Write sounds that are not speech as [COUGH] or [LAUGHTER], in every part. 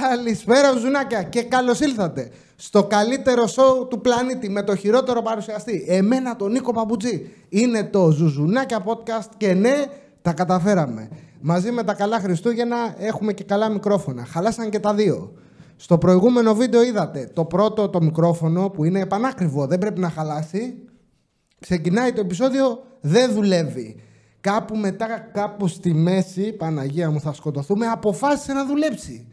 Καλησπέρα, Ζουνάκια, και καλώς ήλθατε στο καλύτερο σοου του πλανήτη με το χειρότερο παρουσιαστή. Εμένα, τον Νίκο Παπουτζή Είναι το Ζουζουνάκια Podcast και ναι, τα καταφέραμε. Μαζί με τα καλά Χριστούγεννα έχουμε και καλά μικρόφωνα. Χαλάσαν και τα δύο. Στο προηγούμενο βίντεο είδατε το πρώτο το μικρόφωνο που είναι επανάκριβο, δεν πρέπει να χαλάσει. Ξεκινάει το επεισόδιο, δεν δουλεύει. Κάπου μετά, κάπου στη μέση, Παναγία μου θα σκοτωθούμε, αποφάσισε να δουλέψει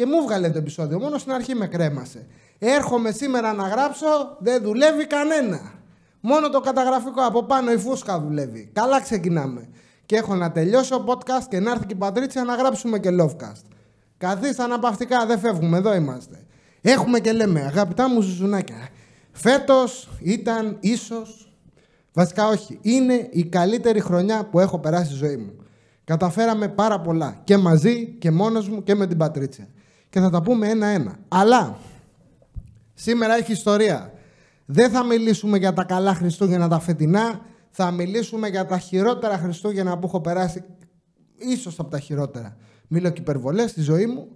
και μου βγάλε το επεισόδιο. Μόνο στην αρχή με κρέμασε. Έρχομαι σήμερα να γράψω, δεν δουλεύει κανένα. Μόνο το καταγραφικό από πάνω η φούσκα δουλεύει. Καλά ξεκινάμε. Και έχω να τελειώσω podcast και να έρθει και η Πατρίτσια να γράψουμε και Lovecast. Καθίστε αναπαυτικά, δεν φεύγουμε, εδώ είμαστε. Έχουμε και λέμε, αγαπητά μου ζουζουνάκια, Φέτος ήταν ίσως. βασικά όχι, είναι η καλύτερη χρονιά που έχω περάσει στη ζωή μου. Καταφέραμε πάρα πολλά και μαζί και μόνος μου και με την Πατρίτσια και θα τα πούμε ένα-ένα. Αλλά σήμερα έχει ιστορία. Δεν θα μιλήσουμε για τα καλά Χριστούγεννα τα φετινά, θα μιλήσουμε για τα χειρότερα Χριστούγεννα που έχω περάσει, ίσως από τα χειρότερα. Μιλώ και υπερβολές στη ζωή μου,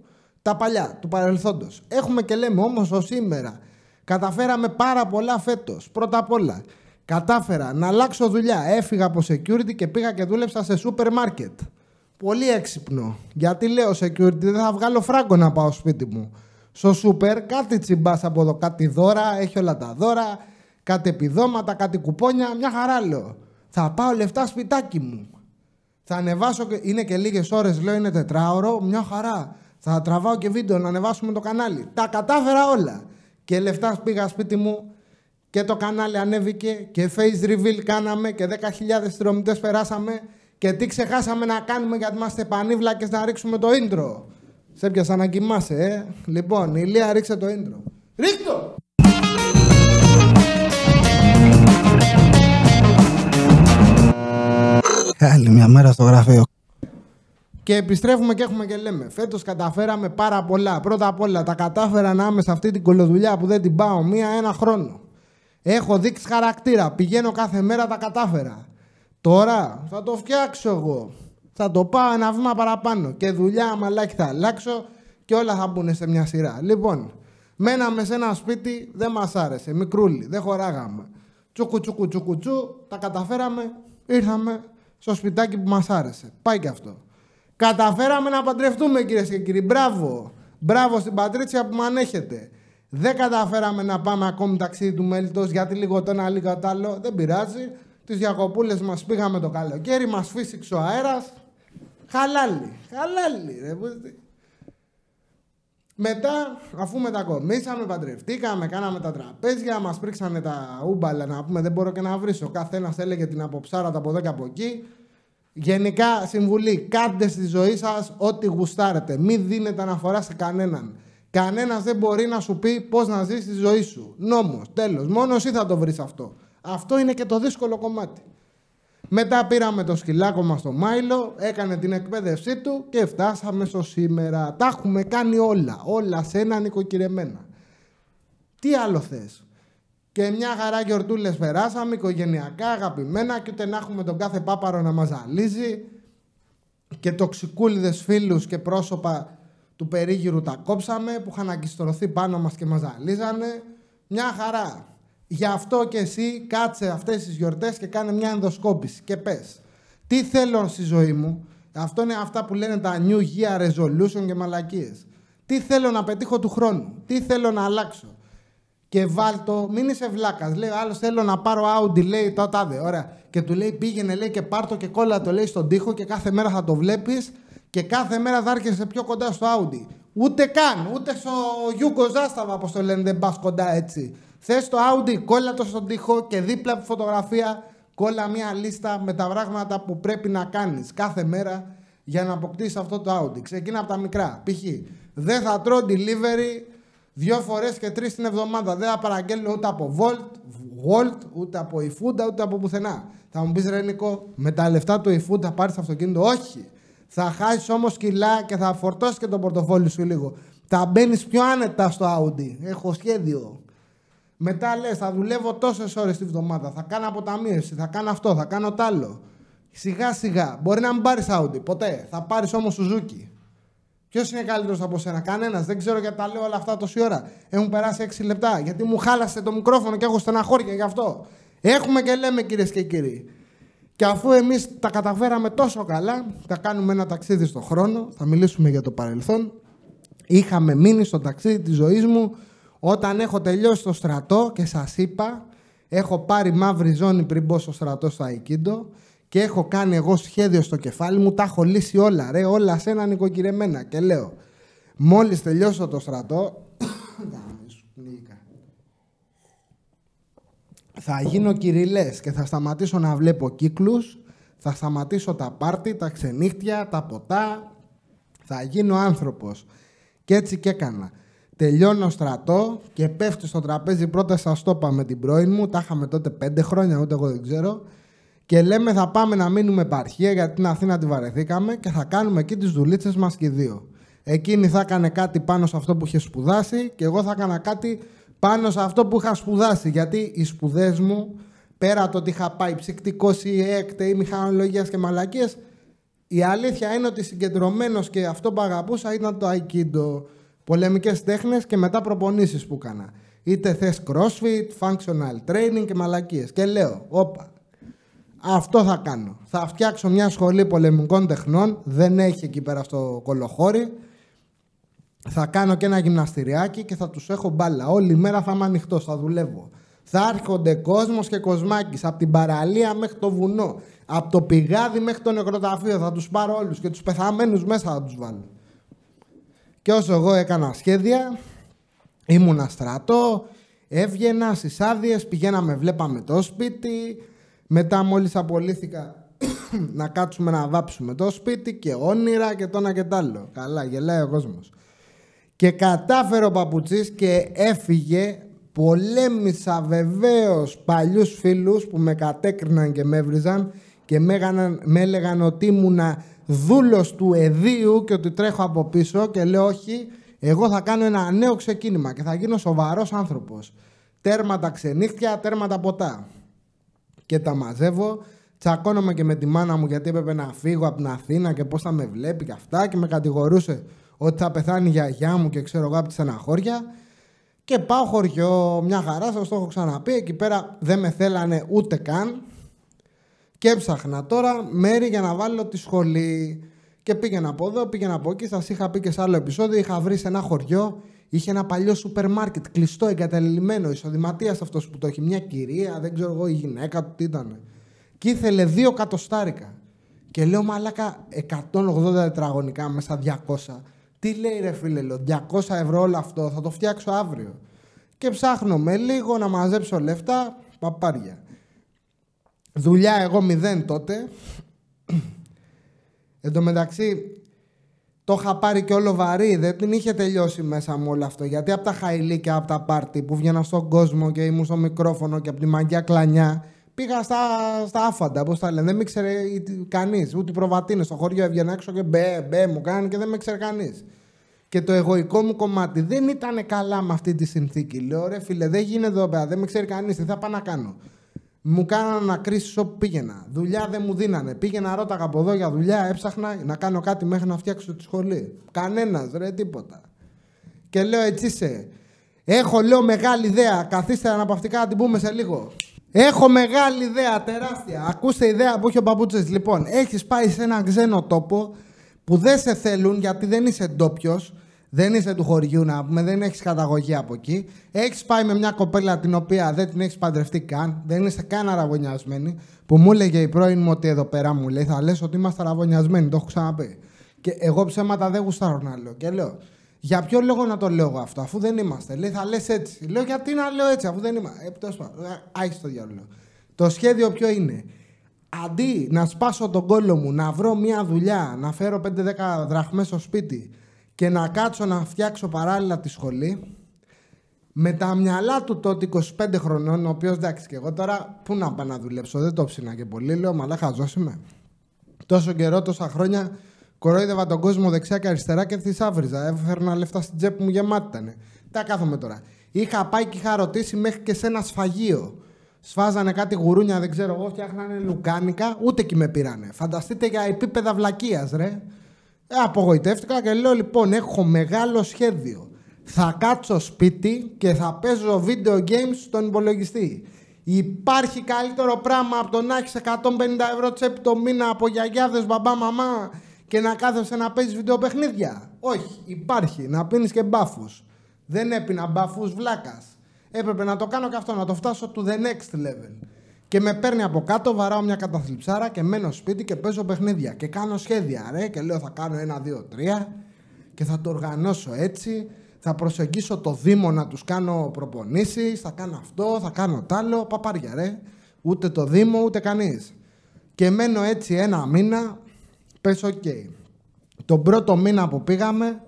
τα παλιά, του παρελθόντος. Έχουμε και λέμε όμως ως σήμερα. Καταφέραμε πάρα πολλά φέτος. Πρώτα απ' όλα, κατάφερα να αλλάξω δουλειά. Έφυγα από security και πήγα και δούλεψα σε supermarket. Πολύ έξυπνο. Γιατί λέω security, δεν θα βγάλω φράγκο να πάω σπίτι μου. Στο σούπερ κάτι τσιμπάς από εδώ, κάτι δώρα, έχει όλα τα δώρα, κάτι επιδόματα, κάτι κουπόνια, μια χαρά λέω. Θα πάω λεφτά σπιτάκι μου. Θα ανεβάσω, είναι και λίγες ώρες, λέω είναι τετράωρο, μια χαρά. Θα τραβάω και βίντεο να ανεβάσουμε το κανάλι. Τα κατάφερα όλα. Και λεφτά πήγα σπίτι μου και το κανάλι ανέβηκε και face reveal κάναμε και 10.000 συνδρομητές περάσαμε και τι ξεχάσαμε να κάνουμε γιατί είμαστε πανίβλακες να ρίξουμε το intro. Σε πιασα να κοιμάσαι, ε. Λοιπόν, Ηλία, ρίξε το intro. Ρίχτω! μια μέρα στο γραφείο. Και επιστρέφουμε και έχουμε και λέμε. Φέτος καταφέραμε πάρα πολλά. Πρώτα απ' όλα τα κατάφερα να είμαι σε αυτή την κολοδουλειά που δεν την πάω μία ένα χρόνο. Έχω δείξει χαρακτήρα. Πηγαίνω κάθε μέρα τα κατάφερα. Τώρα θα το φτιάξω εγώ. Θα το πάω ένα βήμα παραπάνω. Και δουλειά μαλάκι θα αλλάξω και όλα θα μπουν σε μια σειρά. Λοιπόν, μέναμε σε ένα σπίτι, δεν μας άρεσε. Μικρούλι, δεν χωράγαμε. Τσούκου, τσούκου, τσούκου, τα καταφέραμε, ήρθαμε στο σπιτάκι που μας άρεσε. Πάει και αυτό. Καταφέραμε να παντρευτούμε κυρίες και κύριοι. Μπράβο. Μπράβο στην Πατρίτσια που με ανέχετε. Δεν καταφέραμε να πάμε ακόμη ταξίδι του μέλητο γιατί λίγο το ένα, λίγο το άλλο. Δεν πειράζει τις διακοπούλες μας πήγαμε το καλοκαίρι, μας φύσηξε ο αέρας, χαλάλι, χαλάλι. Ρε. Μετά, αφού μετακομίσαμε, παντρευτήκαμε, κάναμε τα τραπέζια, μας πρίξανε τα ούμπαλα να πούμε δεν μπορώ και να βρίσω. Κάθε ένα έλεγε την αποψάρα από εδώ και από εκεί. Γενικά, συμβουλή, κάντε στη ζωή σας ό,τι γουστάρετε. Μην δίνετε αναφορά σε κανέναν. Κανένας δεν μπορεί να σου πει πώς να ζήσει τη ζωή σου. Νόμος, τέλος. Μόνο εσύ θα το βρεις αυτό. Αυτό είναι και το δύσκολο κομμάτι. Μετά πήραμε το σκυλάκο μας στο Μάιλο, έκανε την εκπαίδευσή του και φτάσαμε στο σήμερα. Τα έχουμε κάνει όλα, όλα σε ένα νοικοκυρεμένα. Τι άλλο θες. Και μια χαρά γιορτούλες περάσαμε, οικογενειακά, αγαπημένα, και ούτε να έχουμε τον κάθε πάπαρο να μας ζαλίζει. Και τοξικούλιδες φίλους και πρόσωπα του περίγυρου τα κόψαμε, που είχαν αγκιστρωθεί πάνω μας και μας ζαλίζανε. Μια χαρά. Γι' αυτό και εσύ κάτσε αυτές τις γιορτές και κάνε μια ενδοσκόπηση και πες τι θέλω στη ζωή μου. Αυτό είναι αυτά που λένε τα New Year Resolution και μαλακίες. Τι θέλω να πετύχω του χρόνου, τι θέλω να αλλάξω. Και βάλτο, μην είσαι βλάκας. Λέει, άλλος θέλω να πάρω Audi, λέει το τάδε. Ωραία. Και του λέει, πήγαινε, λέει και πάρτο και κόλλα το λέει στον τοίχο και κάθε μέρα θα το βλέπεις και κάθε μέρα θα έρχεσαι πιο κοντά στο Audi. Ούτε καν, ούτε στο Γιούγκο Ζάσταβα, όπως το λένε, δεν πας κοντά έτσι. Θες το Audi, κόλλα το στον τοίχο και δίπλα από τη φωτογραφία κόλλα μια λίστα με τα πράγματα που πρέπει να κάνεις κάθε μέρα για να αποκτήσεις αυτό το Audi. Ξεκίνα από τα μικρά. Π.χ. Δεν θα τρώω delivery δύο φορές και τρεις την εβδομάδα. Δεν θα παραγγέλνω ούτε από Volt, Volt, ούτε από η ούτε από πουθενά. Θα μου πεις ρε Νίκο, με τα λεφτά του eFood θα πάρεις αυτοκίνητο. Όχι. Θα χάσεις όμως κιλά και θα φορτώσεις και το πορτοφόλι σου λίγο. Θα μπαίνεις πιο άνετα στο Audi. Έχω σχέδιο. Μετά λες, θα δουλεύω τόσες ώρες τη βδομάδα, θα κάνω αποταμίευση, θα κάνω αυτό, θα κάνω τ' άλλο. Σιγά σιγά. Μπορεί να μην πάρεις Audi, ποτέ. Θα πάρεις όμως Suzuki. Ποιος είναι καλύτερος από σένα, Κανένας. Δεν ξέρω γιατί τα λέω όλα αυτά τόση ώρα. Έχουν περάσει 6 λεπτά. Γιατί μου χάλασε το μικρόφωνο και έχω στεναχώρια γι' αυτό. Έχουμε και λέμε κυρίες και κύριοι. Και αφού εμείς τα καταφέραμε τόσο καλά, θα κάνουμε ένα ταξίδι στον χρόνο, θα μιλήσουμε για το παρελθόν. Είχαμε μείνει στο ταξίδι της ζωής μου όταν έχω τελειώσει το στρατό και σας είπα, έχω πάρει μαύρη ζώνη πριν μπω στο στρατό στο Αϊκίντο και έχω κάνει εγώ σχέδιο στο κεφάλι μου, τα έχω λύσει όλα, ρε, όλα σε ένα Και λέω, μόλις τελειώσω το στρατό, θα γίνω κυριλές και θα σταματήσω να βλέπω κύκλους, θα σταματήσω τα πάρτι, τα ξενύχτια, τα ποτά, θα γίνω άνθρωπος. Και έτσι και έκανα. Τελειώνω στρατό και πέφτει στο τραπέζι πρώτα στα στόπα με την πρώην μου. Τα είχαμε τότε πέντε χρόνια, ούτε εγώ δεν ξέρω. Και λέμε θα πάμε να μείνουμε επαρχία γιατί την Αθήνα τη βαρεθήκαμε και θα κάνουμε εκεί τις δουλίτσες μας και δύο. Εκείνη θα έκανε κάτι πάνω σε αυτό που είχε σπουδάσει και εγώ θα έκανα κάτι πάνω σε αυτό που είχα σπουδάσει. Γιατί οι σπουδές μου, πέρα το ότι είχα πάει ψυκτικός ή έκτε ή μηχανολογίας και μαλακίες, η αλήθεια είναι ότι συγκεντρωμένος και αυτό που αγαπούσα ήταν το Aikido. Πολεμικές τέχνες και μετά προπονήσεις που έκανα. Είτε θες crossfit, functional training και μαλακίες. Και λέω, όπα, αυτό θα κάνω. Θα φτιάξω μια σχολή πολεμικών τεχνών, δεν έχει εκεί πέρα στο κολοχώρι. Θα κάνω και ένα γυμναστηριάκι και θα τους έχω μπάλα. Όλη η μέρα θα είμαι ανοιχτός, θα δουλεύω. Θα έρχονται κόσμος και κοσμάκι από την παραλία μέχρι το βουνό. Από το πηγάδι μέχρι το νεκροταφείο θα τους πάρω όλους και τους πεθαμένους μέσα θα τους βάλω. Και όσο εγώ έκανα σχέδια, ήμουνα στρατό, έβγαινα στις άδειες, πηγαίναμε, βλέπαμε το σπίτι. Μετά μόλις απολύθηκα [CLEARS THROAT] να κάτσουμε να βάψουμε το σπίτι και όνειρα και το ένα και τ' άλλο. Καλά, γελάει ο κόσμος. Και κατάφερε ο Παπουτσής και έφυγε πολέμησα βεβαίως παλιούς φίλους που με κατέκριναν και με έβριζαν και με έλεγαν ότι ήμουνα δούλος του εδίου και ότι τρέχω από πίσω και λέω όχι, εγώ θα κάνω ένα νέο ξεκίνημα και θα γίνω σοβαρός άνθρωπος. τέρματα ξενύχτια, τέρματα ποτά. Και τα μαζεύω, τσακώνομαι και με τη μάνα μου γιατί έπρεπε να φύγω από την Αθήνα και πώς θα με βλέπει και αυτά και με κατηγορούσε ότι θα πεθάνει η γιαγιά μου και ξέρω εγώ από τη Και πάω χωριό, μια χαρά, σας το έχω ξαναπεί, εκεί πέρα δεν με θέλανε ούτε καν, και έψαχνα τώρα μέρη για να βάλω τη σχολή. Και πήγαινα από εδώ, πήγαινα από εκεί. Σας είχα πει και σε άλλο επεισόδιο. Είχα βρει σε ένα χωριό. Είχε ένα παλιό σούπερ μάρκετ κλειστό, εγκαταλειμμένο, Ισοδηματίας αυτός που το έχει. Μια κυρία, δεν ξέρω εγώ, η γυναίκα του τι ήταν. Και ήθελε δύο κατοστάρικα. Και λέω, μαλάκα 180 τετραγωνικά μέσα 200. Τι λέει ρε φίλε, λέω, 200 ευρώ όλο αυτό, θα το φτιάξω αύριο. Και ψάχνω με λίγο να μαζέψω λεφτά, παπάρια. Δουλειά εγώ μηδέν τότε. Εν τω μεταξύ, το είχα πάρει και όλο βαρύ, δεν την είχε τελειώσει μέσα μου όλο αυτό. Γιατί από τα και από τα πάρτι που βγαίνα στον κόσμο και ήμουν στο μικρόφωνο και από τη μαγιά κλανιά, πήγα στα, στα άφαντα, πώς τα λένε. Δεν με ήξερε κανείς, ούτε προβατίνε. Στο χωριό έβγαινα έξω και μπε, μπε, μου κάνει και δεν με ήξερε κανείς. Και το εγωικό μου κομμάτι δεν ήταν καλά με αυτή τη συνθήκη. Λέω ρε φίλε, δεν γίνεται εδώ πέρα, δεν με ξέρει κανείς, τι θα πάω να κάνω μου κάνανε να κρίσεις όπου πήγαινα. Δουλειά δεν μου δίνανε. Πήγαινα, ρώταγα από εδώ για δουλειά, έψαχνα να κάνω κάτι μέχρι να φτιάξω τη σχολή. Κανένας, ρε, τίποτα. Και λέω έτσι είσαι. Έχω, λέω, μεγάλη ιδέα. Καθίστε αναπαυτικά να την πούμε σε λίγο. Έχω μεγάλη ιδέα, τεράστια. Ακούστε ιδέα που έχει ο παππούτσε. Λοιπόν, έχεις πάει σε έναν ξένο τόπο που δεν σε θέλουν γιατί δεν είσαι ντόπιος. Δεν είσαι του χωριού να πούμε, δεν έχεις καταγωγή από εκεί. Έχεις πάει με μια κοπέλα την οποία δεν την έχεις παντρευτεί καν, δεν είσαι καν αραβωνιασμένοι. Που μου έλεγε η πρώην μου ότι εδώ πέρα μου λέει: Θα λες ότι είμαστε αραβωνιασμένοι, το έχω ξαναπεί. Και εγώ ψέματα δεν γουστάρω να λέω. Και λέω: Για ποιο λόγο να το λέω αυτό, αφού δεν είμαστε. Λέει: Θα λες έτσι. Λέω: Γιατί να λέω έτσι, αφού δεν είμαστε. Επιτό άχι το διάλογο. Το σχέδιο ποιο είναι. Αντί να σπάσω τον κόλλο μου, να βρω μια δουλειά, να φέρω 5-10 δραχμές στο σπίτι, και να κάτσω να φτιάξω παράλληλα τη σχολή με τα μυαλά του τότε 25 χρονών, ο οποίος εντάξει και εγώ τώρα πού να πάω να δουλέψω, δεν το ψήνα και πολύ. Λέω, μαλά ζώσει με. Τόσο καιρό, τόσα χρόνια κορόιδευα τον κόσμο δεξιά και αριστερά και θησάβριζα. Έφερνα λεφτά στην τσέπη μου γεμάτη ήταν. Τα κάθομαι τώρα. Είχα πάει και είχα ρωτήσει μέχρι και σε ένα σφαγείο. Σφάζανε κάτι γουρούνια, δεν ξέρω εγώ, φτιάχνανε λουκάνικα, ούτε και με πήρανε. Φανταστείτε για επίπεδα βλακείας, ρε. Ε, απογοητεύτηκα και λέω λοιπόν έχω μεγάλο σχέδιο. Θα κάτσω σπίτι και θα παίζω video games στον υπολογιστή. Υπάρχει καλύτερο πράγμα από το να έχεις 150 ευρώ τσέπη το μήνα από γιαγιάδες, μπαμπά, μαμά και να κάθεσαι να παίζεις βιντεοπαιχνίδια. Όχι, υπάρχει. Να πίνεις και μπάφους. Δεν έπεινα μπάφους βλάκας. Έπρεπε να το κάνω και αυτό, να το φτάσω του the next level. Και με παίρνει από κάτω, βαράω μια καταθλιψάρα και μένω σπίτι και παίζω παιχνίδια. Και κάνω σχέδια, ρε. Και λέω θα κάνω ένα, δύο, τρία. Και θα το οργανώσω έτσι. Θα προσεγγίσω το Δήμο να τους κάνω προπονήσεις. Θα κάνω αυτό, θα κάνω τ' άλλο. Παπάρια, ρε. Ούτε το Δήμο, ούτε κανείς. Και μένω έτσι ένα μήνα. Πες, οκ. Το Τον πρώτο μήνα που πήγαμε,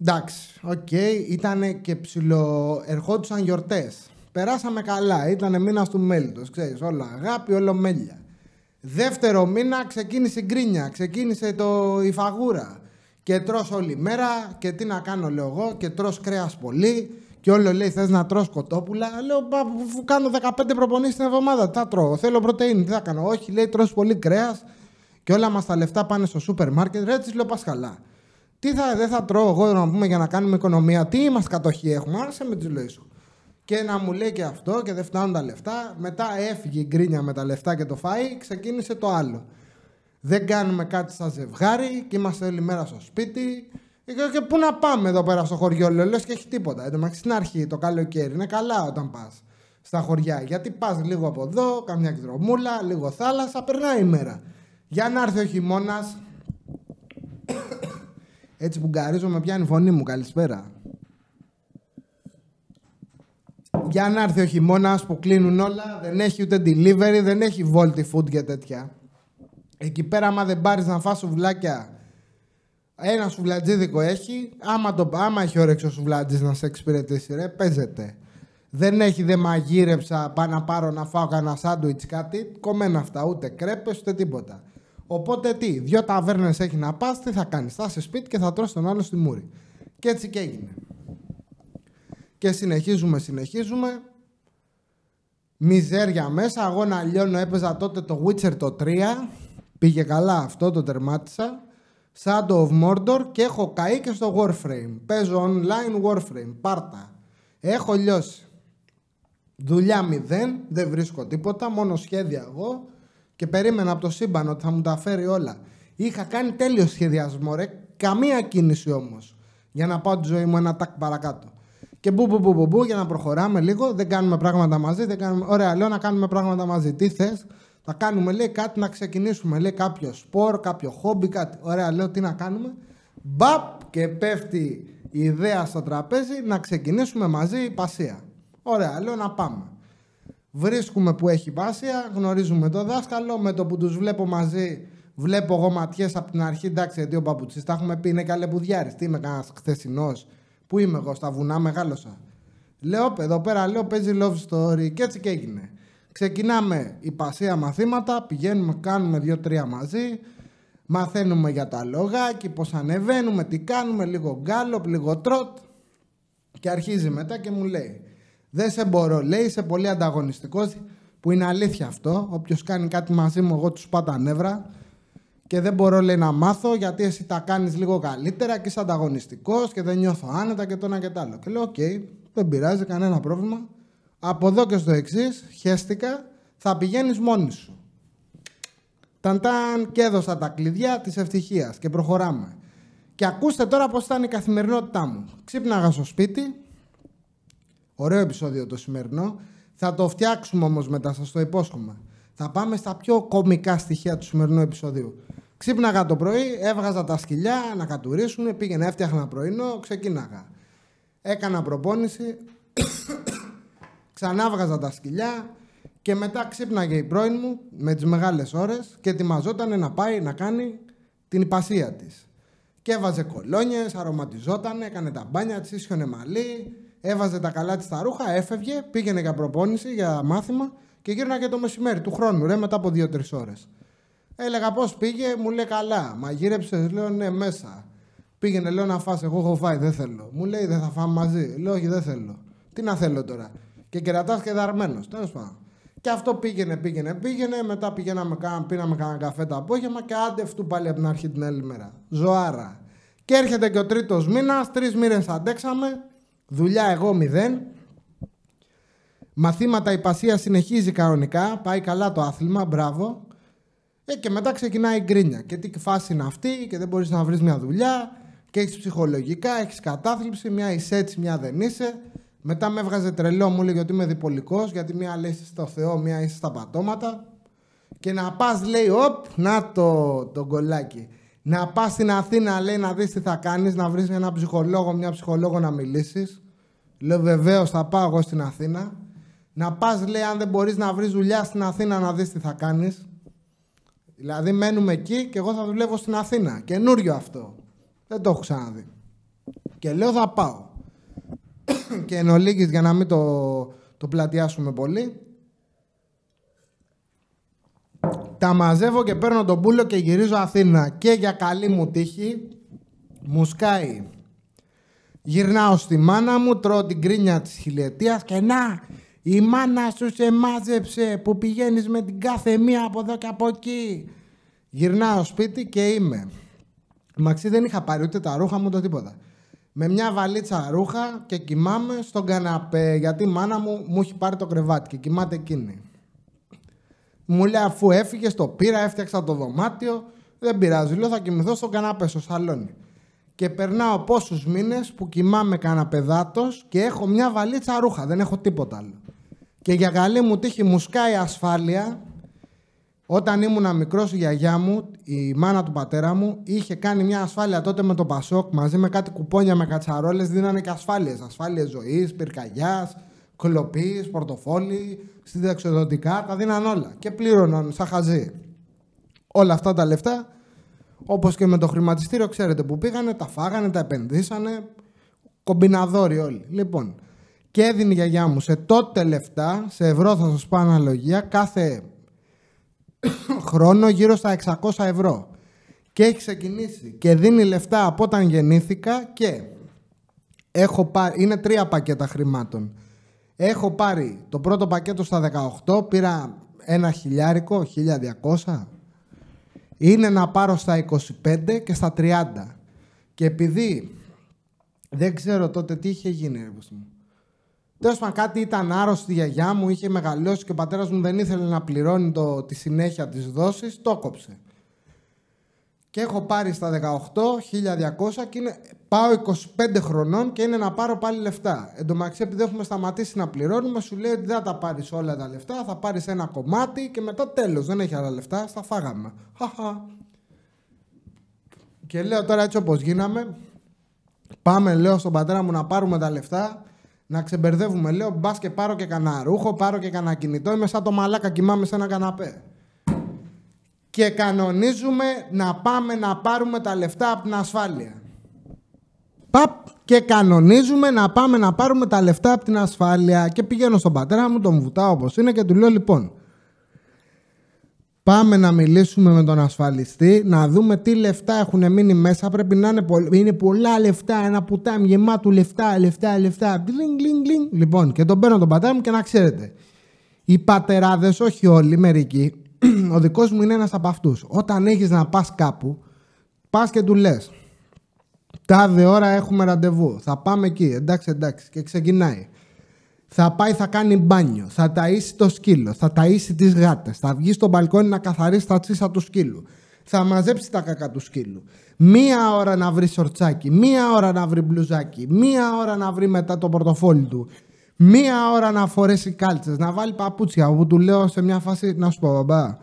εντάξει, οκ, okay, ήταν και ψηλοερχόντουσαν γιορτές. Περάσαμε καλά. Ήταν μήνα του μέλητος. Ξέρεις, όλο αγάπη, όλο μέλια. Δεύτερο μήνα ξεκίνησε η γκρίνια, ξεκίνησε το, η φαγούρα. Και τρως όλη μέρα και τι να κάνω λέω εγώ και τρώ κρέας πολύ και όλο λέει θες να τρως κοτόπουλα. Λέω πα, που κάνω 15 προπονήσεις την εβδομάδα, τι θα τρώω, θέλω πρωτενη, τι θα κάνω. Όχι λέει Τρώ πολύ κρέας και όλα μας τα λεφτά πάνε στο σούπερ μάρκετ, ρε λέω πας καλά. Τι θα, δεν θα τρώω εγώ να πούμε για να κάνουμε οικονομία, τι μας κατοχή έχουμε, άρασε με τη ζωή σου και να μου λέει και αυτό και δεν φτάνουν τα λεφτά. Μετά έφυγε η γκρίνια με τα λεφτά και το φάει, ξεκίνησε το άλλο. Δεν κάνουμε κάτι σαν ζευγάρι και είμαστε όλη μέρα στο σπίτι. Και πού να πάμε εδώ πέρα στο χωριό, λέω, λες και έχει τίποτα. Εν τω στην αρχή το καλοκαίρι είναι καλά όταν πας στα χωριά. Γιατί πας λίγο από εδώ, καμιά εκδρομούλα, λίγο θάλασσα, περνάει η μέρα. Για να έρθει ο χειμώνας. [COUGHS] Έτσι που γκαρίζω με πιάνει η φωνή μου. Καλησπέρα για να έρθει ο χειμώνας που κλείνουν όλα, δεν έχει ούτε delivery, δεν έχει βόλτι food και τέτοια. Εκεί πέρα, άμα δεν πάρεις να φας σουβλάκια, ένα σουβλατζίδικο έχει. Άμα, το, άμα έχει όρεξη ο σουβλατζή να σε εξυπηρετήσει, ρε, παίζεται. Δεν έχει, δε μαγείρεψα, πάω να πάρω να φάω κανένα σάντουιτ κάτι. Κομμένα αυτά, ούτε κρέπες, ούτε τίποτα. Οπότε τι, δύο ταβέρνες έχει να πας, τι θα κάνεις. Θα σε σπίτι και θα τρώσει τον άλλο στη μούρη. Και έτσι και έγινε. Και συνεχίζουμε, συνεχίζουμε. Μιζέρια μέσα. Αγώνα λιώνω. Έπαιζα τότε το Witcher το 3. Πήγε καλά αυτό, το τερμάτισα. Shadow of Mordor και έχω καεί και στο Warframe. Παίζω online Warframe. Πάρτα. Έχω λιώσει. Δουλειά μηδέν, δεν βρίσκω τίποτα, μόνο σχέδια εγώ και περίμενα από το σύμπαν ότι θα μου τα φέρει όλα. Είχα κάνει τέλειο σχεδιασμό, καμία κίνηση όμως. Για να πάω τη ζωή μου ένα τάκ παρακάτω. Και μπου, μπου, μπου, για να προχωράμε λίγο. Δεν κάνουμε πράγματα μαζί. Δεν κάνουμε... Ωραία, λέω να κάνουμε πράγματα μαζί. Τι θες, θα κάνουμε, λέει κάτι να ξεκινήσουμε. Λέει κάποιο σπορ, κάποιο χόμπι, κάτι. Ωραία, λέω τι να κάνουμε. Μπαπ και πέφτει η ιδέα στο τραπέζι να ξεκινήσουμε μαζί η πασία. Ωραία, λέω να πάμε. Βρίσκουμε που έχει πασία, γνωρίζουμε το δάσκαλο. Με το που τους βλέπω μαζί, βλέπω εγώ ματιέ από την αρχή. Εντάξει, γιατί ο παπουτσί τα έχουμε πει είναι καλεπουδιάρη. Τι είμαι κανένας χθεσινός Πού είμαι εγώ, στα βουνά μεγάλωσα. Λέω εδώ πέρα, λέω παίζει love story και έτσι και έγινε. η πασία υπασία μαθήματα, πηγαίνουμε, κάνουμε δύο-τρία μαζί, μαθαίνουμε για τα λογάκι, πώς ανεβαίνουμε, τι κάνουμε, λίγο γκάλο, λίγο τρότ. Και αρχίζει μετά και μου λέει, δεν σε μπορώ, λέει, είσαι πολύ ανταγωνιστικός, που είναι αλήθεια αυτό, όποιος κάνει κάτι μαζί μου εγώ του τα νεύρα, και δεν μπορώ λέει να μάθω γιατί εσύ τα κάνεις λίγο καλύτερα και είσαι ανταγωνιστικός και δεν νιώθω άνετα και το ένα και το άλλο. Και λέω οκ, okay, δεν πειράζει κανένα πρόβλημα. Από εδώ και στο εξής, χέστηκα, θα πηγαίνεις μόνη σου. Ταντάν και έδωσα τα κλειδιά της ευτυχίας και προχωράμε. Και ακούστε τώρα πώς ήταν η καθημερινότητά μου. Ξύπναγα στο σπίτι, ωραίο επεισόδιο το σημερινό, θα το φτιάξουμε όμως μετά, σας το υπόσχομαι. Θα πάμε στα πιο κομικά στοιχεία του σημερινού επεισοδίου. Ξύπναγα το πρωί, έβγαζα τα σκυλιά να κατουρίσουν, πήγαινα, έφτιαχνα πρωινό, ξεκίναγα. Έκανα προπόνηση, [COUGHS] ξανά βγάζα τα σκυλιά και μετά ξύπναγε η πρώην μου με τις μεγάλες ώρες και ετοιμαζόταν να πάει να κάνει την υπασία της. Και έβαζε κολόνιες, αρωματιζόταν, έκανε τα μπάνια της, ίσιονε μαλλί, έβαζε τα καλά της τα ρούχα, έφευγε, πήγαινε για προπόνηση, για μάθημα και και το μεσημέρι του χρόνου, ρε, μετά από 2-3 ώρες. Έλεγα πώς πήγε, μου λέει καλά. Μαγείρεψε, λέω ναι, μέσα. Πήγαινε, λέω να φας, εγώ έχω φάει, δεν θέλω. Μου λέει δεν θα φάμε μαζί. Λέω όχι, δεν θέλω. Τι να θέλω τώρα. Και κερατάς και δαρμένος, τέλος πάντων. Και αυτό πήγαινε, πήγαινε, πήγαινε. Μετά πήγαμε, πήγαμε κανένα καφέ το απόγευμα και άντε αυτού πάλι από την αρχή την άλλη μέρα. Ζωάρα. Και έρχεται και ο τρίτος μήνας, τρεις μήνες αντέξαμε. Δουλειά εγώ μηδέν. Μαθήματα υπασία συνεχίζει κανονικά. Πάει καλά το άθλημα, μπράβο. Ε, και μετά ξεκινάει η γκρίνια. Και τι φάση είναι αυτή, και δεν μπορείς να βρεις μια δουλειά, και έχεις ψυχολογικά, έχεις κατάθλιψη, μια είσαι έτσι, μια δεν είσαι. Μετά με έβγαζε τρελό, μου λέει ότι είμαι διπολικός, γιατί μια λέει είσαι στο Θεό, μια είσαι στα πατώματα. Και να πας, λέει, οπ, να το, το γκολάκι. Να πας στην Αθήνα, λέει, να δεις τι θα κάνεις, να βρεις ένα ψυχολόγο, μια ψυχολόγο να μιλήσεις. Λέω, βεβαίως θα πάω εγώ στην Αθήνα. Να πας, λέει, αν δεν μπορείς να βρεις δουλειά στην Αθήνα, να δεις τι θα κάνεις. Δηλαδή μένουμε εκεί και εγώ θα δουλεύω στην Αθήνα. Καινούριο αυτό. Δεν το έχω ξαναδεί. Και λέω θα πάω. [COUGHS] και εν ολίγης, για να μην το, το πλατιάσουμε πολύ, τα μαζεύω και παίρνω τον πουλο και γυρίζω Αθήνα. Και για καλή μου τύχη, μου σκάει. Γυρνάω στη μάνα μου, τρώω την κρίνια της χιλιετίας και να, η μάνα σου σε μάζεψε που πηγαίνεις με την κάθε μία από εδώ και από εκεί. Γυρνάω σπίτι και είμαι. Μαξί δεν είχα πάρει ούτε τα ρούχα μου ούτε τίποτα. Με μια βαλίτσα ρούχα και κοιμάμαι στον καναπέ γιατί η μάνα μου μου έχει πάρει το κρεβάτι και κοιμάται εκείνη. Μου λέει αφού έφυγες, το πήρα, έφτιαξα το δωμάτιο. Δεν πειράζει, λέω θα κοιμηθώ στον καναπέ, στο σαλόνι. Και περνάω πόσους μήνες που κοιμάμαι καναπεδάτος και έχω μια βαλίτσα ρούχα. Δεν έχω τίποτα άλλο. Και για καλή μου τύχη μου σκάει ασφάλεια. Όταν ήμουν μικρός, η γιαγιά μου, η μάνα του πατέρα μου, είχε κάνει μια ασφάλεια τότε με το Πασόκ μαζί με κάτι κουπόνια με κατσαρόλες, δίνανε και ασφάλειες. Ασφάλειες ζωής, πυρκαγιάς, κλοπής, πορτοφόλι, συνταξιοδοτικά, τα δίναν όλα. Και πλήρωναν σαν χαζί. Όλα αυτά τα λεφτά, Όπως και με το χρηματιστήριο, ξέρετε που πήγανε, τα φάγανε, τα επενδύσανε, κομπιναδόροι όλοι. Λοιπόν, και έδινε η γιαγιά μου σε τότε λεφτά, σε ευρώ θα σας πω αναλογία, κάθε χρόνο γύρω στα 600 ευρώ. Και έχει ξεκινήσει και δίνει λεφτά από όταν γεννήθηκα και έχω πάρει, είναι τρία πακέτα χρημάτων. Έχω πάρει το πρώτο πακέτο στα 18, πήρα ένα χιλιάρικο, 1200. Είναι να πάρω στα 25 και στα 30. Και επειδή δεν ξέρω τότε τι είχε γίνει, μου. Τέλος πάντων, κάτι ήταν άρρωστη η γιαγιά μου, είχε μεγαλώσει και ο πατέρας μου δεν ήθελε να πληρώνει το, τη συνέχεια της δόσης, το κόψε. Και έχω πάρει στα 1.200 και είναι, πάω 25 χρονών και είναι να πάρω πάλι λεφτά. Εν τω μεταξύ, επειδή έχουμε σταματήσει να πληρώνουμε, σου λέει ότι δεν θα τα πάρεις όλα τα λεφτά, θα πάρεις ένα κομμάτι και μετά τέλος. Δεν έχει άλλα λεφτά, στα φάγαμε. Χαχα. Και λέω τώρα έτσι όπως γίναμε, πάμε λέω στον πατέρα μου να πάρουμε τα λεφτά να ξεμπερδεύουμε. Λέω μπας και πάρω και κανένα ρούχο, πάρω και κανένα κινητό. Είμαι σαν το μαλάκα, κοιμάμαι σε ένα καναπέ. Και κανονίζουμε να πάμε να πάρουμε τα λεφτά από την ασφάλεια. Παπ, και κανονίζουμε να πάμε να πάρουμε τα λεφτά από την ασφάλεια. Και πηγαίνω στον πατέρα μου, τον βουτάω όπως είναι και του λέω λοιπόν. Πάμε να μιλήσουμε με τον ασφαλιστή, να δούμε τι λεφτά έχουν μείνει μέσα. Πρέπει να είναι, είναι πολλά λεφτά, ένα πουτάμι γεμάτο λεφτά, λεφτά, λεφτά. Λοιπόν, και τον παίρνω τον πατέρα μου και να ξέρετε. Οι πατεράδες, όχι όλοι, μερικοί, [CLEARS THROAT] ο δικός μου είναι ένας από αυτούς. Όταν έχεις να πας κάπου, πας και του λες. Τάδε ώρα έχουμε ραντεβού. Θα πάμε εκεί. Εντάξει, εντάξει. Και ξεκινάει θα πάει, θα κάνει μπάνιο, θα ταΐσει το σκύλο, θα ταΐσει τις γάτες, θα βγει στο μπαλκόνι να καθαρίσει τα τσίσα του σκύλου, θα μαζέψει τα κακά του σκύλου. Μία ώρα να βρει σορτσάκι, μία ώρα να βρει μπλουζάκι, μία ώρα να βρει μετά το πορτοφόλι του, μία ώρα να φορέσει κάλτσες, να βάλει παπούτσια, όπου του λέω σε μια φάση, να σου πω μπαμπά,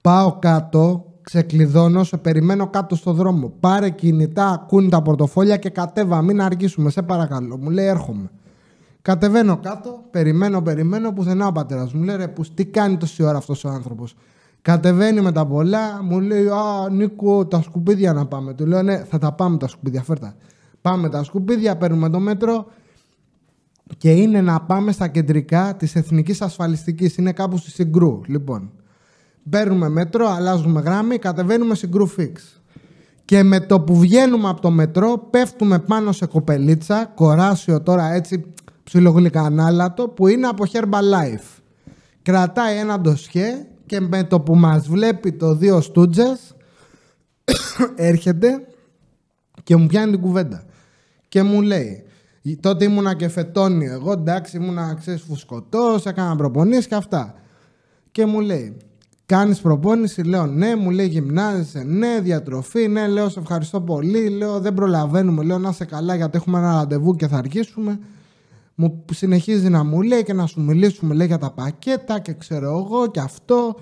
πάω κάτω, ξεκλειδώνω, σε περιμένω κάτω στο δρόμο, πάρε κινητά, ακούνε τα πορτοφόλια και κατέβα, μην αργήσουμε, σε παρακαλώ, μου λέει έρχομαι. Κατεβαίνω κάτω, περιμένω, περιμένω, πουθενά ο πατέρας μου. Λέει ρε, πους, τι κάνει τόση ώρα αυτός ο άνθρωπος. Κατεβαίνει με τα πολλά, μου λέει Α, Νίκο, τα σκουπίδια να πάμε. Του λέω Ναι, θα τα πάμε τα σκουπίδια, φέρτα. Πάμε τα σκουπίδια, παίρνουμε το μέτρο και είναι να πάμε στα κεντρικά της Εθνικής Ασφαλιστικής. Είναι κάπου στη Συγκρού, λοιπόν. Παίρνουμε μέτρο, αλλάζουμε γράμμη, κατεβαίνουμε Συγκρού Fix. Και με το που βγαίνουμε από το μετρό, πέφτουμε πάνω σε κοπελίτσα, κοράσιο τώρα έτσι ψιλογλυκανάλατο που είναι από Herbalife. Κρατάει ένα ντοσχέ και με το που μας βλέπει το δύο στούτζες [COUGHS] έρχεται και μου πιάνει την κουβέντα. Και μου λέει, τότε ήμουνα και φετώνει εγώ, εντάξει ήμουνα ξέρεις φουσκωτός, έκανα προπονήσεις και αυτά. Και μου λέει, κάνεις προπόνηση, λέω ναι, μου λέει γυμνάζεσαι, ναι, διατροφή, ναι, λέω σε ευχαριστώ πολύ, λέω δεν προλαβαίνουμε, λέω να σε καλά γιατί έχουμε ένα ραντεβού και θα αρχίσουμε μου που συνεχίζει να μου λέει και να σου μιλήσουμε λέει, για τα πακέτα και ξέρω εγώ και αυτό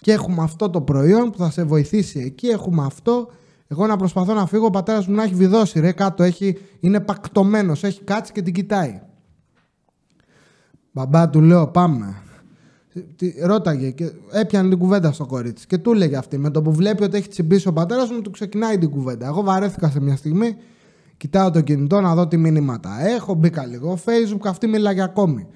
και έχουμε αυτό το προϊόν που θα σε βοηθήσει εκεί, έχουμε αυτό. Εγώ να προσπαθώ να φύγω, ο πατέρας μου να έχει βιδώσει ρε κάτω, έχει, είναι πακτωμένος, έχει κάτσει και την κοιτάει. Μπαμπά του λέω πάμε. ρώταγε και έπιανε την κουβέντα στο κορίτσι και του λέγε αυτή με το που βλέπει ότι έχει τσιμπήσει ο πατέρας μου του ξεκινάει την κουβέντα. Εγώ βαρέθηκα σε μια στιγμή Κοιτάω το κινητό να δω τι μηνύματα έχω. Μπήκα λίγο Facebook, αυτή μιλάει ακόμη.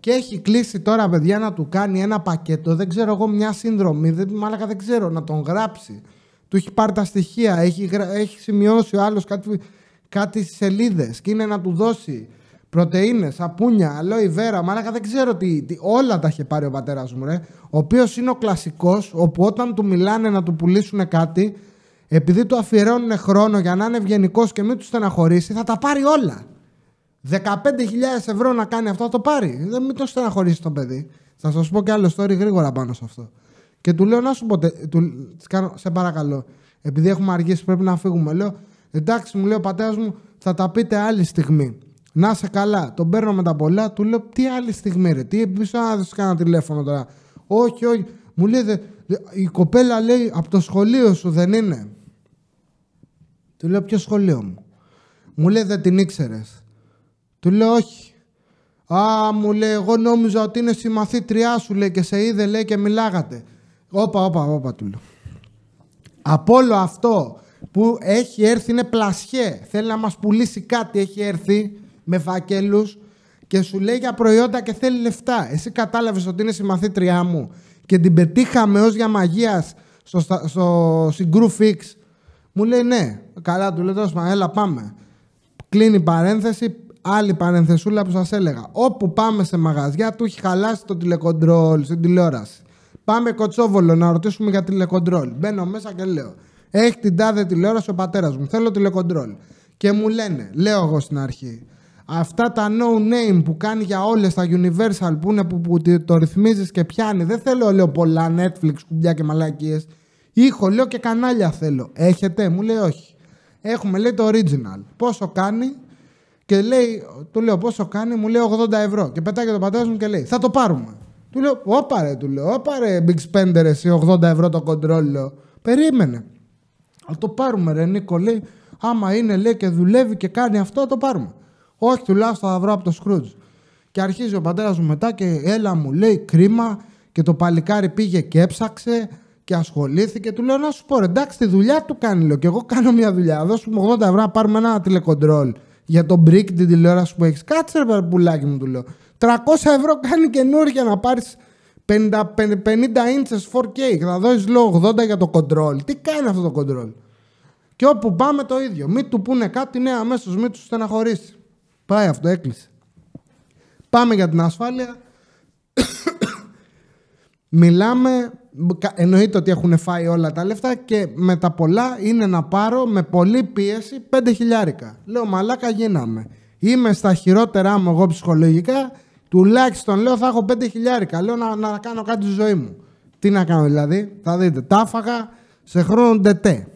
Και έχει κλείσει τώρα, παιδιά, να του κάνει ένα πακέτο. Δεν ξέρω εγώ, μια σύνδρομη. Δεν, μάλακα δεν ξέρω, να τον γράψει. Του έχει πάρει τα στοιχεία. Έχει, έχει σημειώσει ο άλλος κάτι, κάτι σελίδες. Και είναι να του δώσει πρωτενε, σαπούνια, αλόι βέρα. Μάλακα δεν ξέρω τι, τι. Όλα τα έχει πάρει ο πατέρας μου, ρε. Ο οποίος είναι ο κλασικός, όπου όταν του μιλάνε να του πουλήσουν κάτι, επειδή του αφιερώνουν χρόνο για να είναι ευγενικός και μην τους στεναχωρήσει, θα τα πάρει όλα. 15.000 ευρώ να κάνει αυτό, θα το πάρει. Δεν μην το στεναχωρήσει το παιδί. Θα σας πω και άλλο story γρήγορα πάνω σε αυτό. Και του λέω να σου πω, του, σε παρακαλώ, επειδή έχουμε αργήσει, πρέπει να φύγουμε. Λέω, εντάξει, μου λέει ο πατέρας μου, θα τα πείτε άλλη στιγμή. Να σε καλά. Τον παίρνω με τα πολλά, του λέω, τι άλλη στιγμή, ρε, τι επίση, να δει κανένα τηλέφωνο τώρα. Όχι, όχι. Μου λέει, η κοπέλα λέει, από το σχολείο σου δεν είναι. Του λέω ποιο σχολείο μου. Μου λέει δεν την ήξερες. Του λέω όχι. Α, μου λέει, εγώ νόμιζα ότι είναι συμμαθήτριά σου, λέει, και σε είδε, λέει, και μιλάγατε. Όπα, όπα, όπα, του λέω. Από όλο αυτό που έχει έρθει είναι πλασιέ. Θέλει να μας πουλήσει κάτι, έχει έρθει με φακέλους και σου λέει για προϊόντα και θέλει λεφτά. Εσύ κατάλαβες ότι είναι συμμαθήτριά μου και την πετύχαμε ως για μαγείας στο, στο, μου λέει ναι, καλά του λέω τόσο έλα πάμε. Κλείνει παρένθεση, άλλη παρενθεσούλα που σας έλεγα. Όπου πάμε σε μαγαζιά, του έχει χαλάσει το τηλεκοντρόλ στην τηλεόραση. Πάμε κοτσόβολο να ρωτήσουμε για τηλεκοντρόλ. Μπαίνω μέσα και λέω: Έχει την τάδε τηλεόραση ο πατέρας μου. Θέλω τηλεκοντρόλ. Και μου λένε, λέω εγώ στην αρχή, αυτά τα no name που κάνει για όλες τα Universal που, είναι, που, που το ρυθμίζεις και πιάνει. Δεν θέλω, λέω πολλά Netflix, κουμπιά και μαλακίες. Ήχο, λέω και κανάλια θέλω. Έχετε, μου λέει όχι. Έχουμε, λέει το original. Πόσο κάνει, και λέει, του λέω πόσο κάνει, μου λέει 80 ευρώ. Και πετάει και το πατέρα μου και λέει, θα το πάρουμε. Του λέω, όπαρε, του λέω, όπαρε, Big Spender, εσύ 80 ευρώ το κοντρόλ. Περίμενε. Θα το πάρουμε, ρε Νίκο, λέει. Άμα είναι, λέει, και δουλεύει και κάνει αυτό, το πάρουμε. Όχι, τουλάχιστον θα βρω από το Scrooge. Και αρχίζει ο πατέρας μου μετά και έλα μου λέει κρίμα και το παλικάρι πήγε και έψαξε και ασχολήθηκε. Του λέω να σου πω, εντάξει, τη δουλειά του κάνει. Λέω και εγώ κάνω μια δουλειά. Δώσουμε 80 ευρώ να πάρουμε ένα τηλεκοντρόλ για τον brick την τηλεόραση που έχεις. Κάτσε, ρε πουλάκι μου, του λέω. 300 ευρώ κάνει καινούργια να πάρεις 50, 50 inches 4K. Θα δώσεις λέω 80 για το control. Τι κάνει αυτό το control. Και όπου πάμε το ίδιο. Μην του πούνε κάτι, ναι, αμέσως μη τους στεναχωρήσεις. Πάει αυτό, έκλεισε. Πάμε για την ασφάλεια. [COUGHS] Μιλάμε εννοείται ότι έχουν φάει όλα τα λεφτά και με τα πολλά είναι να πάρω με πολλή πίεση 5 χιλιάρικα. Λέω μαλάκα γίναμε. Είμαι στα χειρότερά μου εγώ ψυχολογικά, τουλάχιστον λέω θα έχω 5 χιλιάρικα. Λέω να, να κάνω κάτι στη ζωή μου. Τι να κάνω δηλαδή, θα δείτε. Τα έφαγα σε χρόνο ντετέ.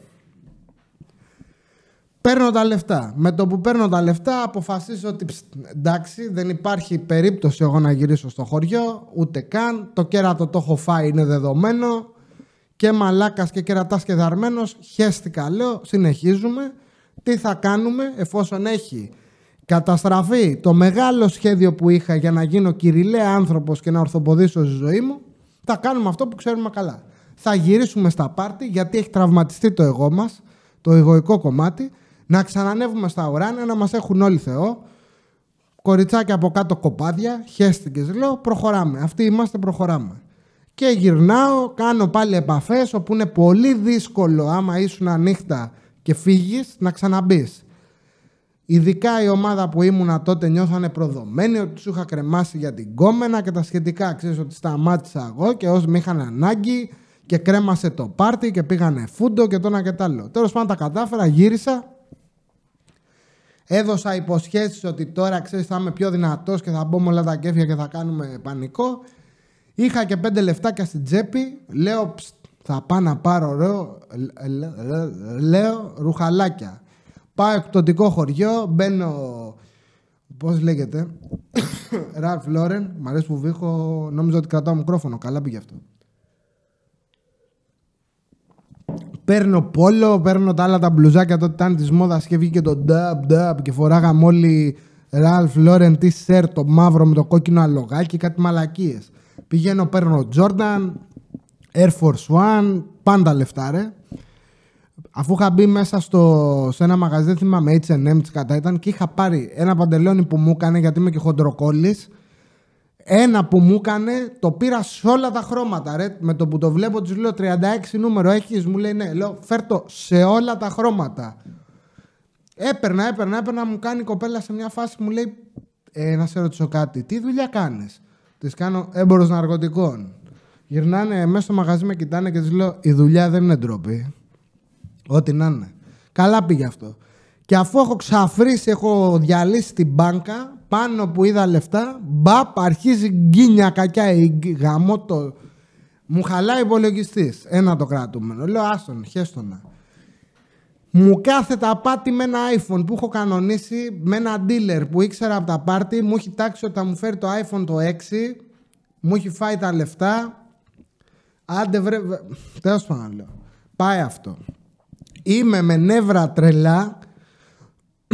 Παίρνω τα λεφτά. Με το που παίρνω τα λεφτά αποφασίζω ότι εντάξει δεν υπάρχει περίπτωση εγώ να γυρίσω στο χωριό ούτε καν. Το κέρατο το έχω φάει είναι δεδομένο και μαλάκας και κερατάς και δαρμένος, Χέστηκα λέω, συνεχίζουμε. Τι θα κάνουμε εφόσον έχει καταστραφεί το μεγάλο σχέδιο που είχα για να γίνω κυριλαία άνθρωπος και να ορθοποδήσω στη ζωή μου. Θα κάνουμε αυτό που ξέρουμε καλά. Θα γυρίσουμε στα πάρτι γιατί έχει τραυματιστεί το εγώ μας, το εγωικό κομμάτι να ξανανεύουμε στα ουράνια, να μας έχουν όλοι Θεό. Κοριτσάκια από κάτω κοπάδια, χέστηκες, λέω, προχωράμε. Αυτοί είμαστε, προχωράμε. Και γυρνάω, κάνω πάλι επαφές όπου είναι πολύ δύσκολο άμα ήσουν ανοίχτα και φύγεις να ξαναμπεί. Ειδικά η ομάδα που ήμουνα τότε νιώθανε προδομένη ότι σου είχα κρεμάσει για την κόμενα και τα σχετικά. Ξέρεις ότι σταμάτησα εγώ και όσοι με είχαν ανάγκη και κρέμασε το πάρτι και πήγανε φούντο και το ένα και το άλλο. Τέλος πάντων τα κατάφερα, γύρισα Έδωσα υποσχέσεις ότι τώρα ξέρεις θα είμαι πιο δυνατός και θα μπω με όλα τα κέφια και θα κάνουμε πανικό. Είχα και πέντε λεφτάκια στην τσέπη. Λέω θα πάω να πάρω λέω, λέω ρουχαλάκια. Πάω τοτικό χωριό, μπαίνω Πώς λέγεται, Ραλφ Λόρεν, μου αρέσει που βήχω, νόμιζα ότι κρατάω μικρόφωνο. Καλά πήγε αυτό. Παίρνω πόλο, παίρνω τα άλλα τα μπλουζάκια τότε ήταν της μόδας και βγήκε το dub dub και φοράγαμε όλοι Ralph Lauren t-shirt το μαύρο με το κόκκινο αλογάκι, κάτι μαλακίες. Πηγαίνω, παίρνω Jordan, Air Force One, πάντα λεφτά ρε. Αφού είχα μπει μέσα στο, σε ένα μαγαζί, δεν θυμάμαι, H&M της κατά ήταν και είχα πάρει ένα παντελόνι που μου έκανε γιατί είμαι και χοντροκόλλης ένα που μου έκανε, το πήρα σε όλα τα χρώματα. Ρε. Με το που το βλέπω, τους λέω 36 νούμερο έχεις, μου λέει ναι. Λέω φέρτο σε όλα τα χρώματα. Έπαιρνα, έπαιρνα, έπαιρνα, μου κάνει η κοπέλα σε μια φάση, μου λέει «Ε, να σε ρωτήσω κάτι. Τι δουλειά κάνεις. Της κάνω έμπορο «Ε, ναρκωτικών. Γυρνάνε μέσα στο μαγαζί, με κοιτάνε και της λέω: Η δουλειά δεν είναι ντροπή. Ό,τι να είναι. Καλά πήγε αυτό. Και αφού έχω ξαφρίσει, έχω διαλύσει την μπάνκα, πάνω που είδα λεφτά, μπαπ, αρχίζει γκίνια κακιά η γαμό Μου χαλάει υπολογιστής. Ένα το κρατούμενο. Λέω άστον, χέστονα. Μου κάθεται απάτη με ένα iPhone που έχω κανονίσει με ένα dealer που ήξερα από τα πάρτι. Μου έχει τάξει ότι θα μου φέρει το iPhone το 6. Μου έχει φάει τα λεφτά. Άντε βρε... Τέλος πάντων λέω. Πάει αυτό. Είμαι με νεύρα τρελά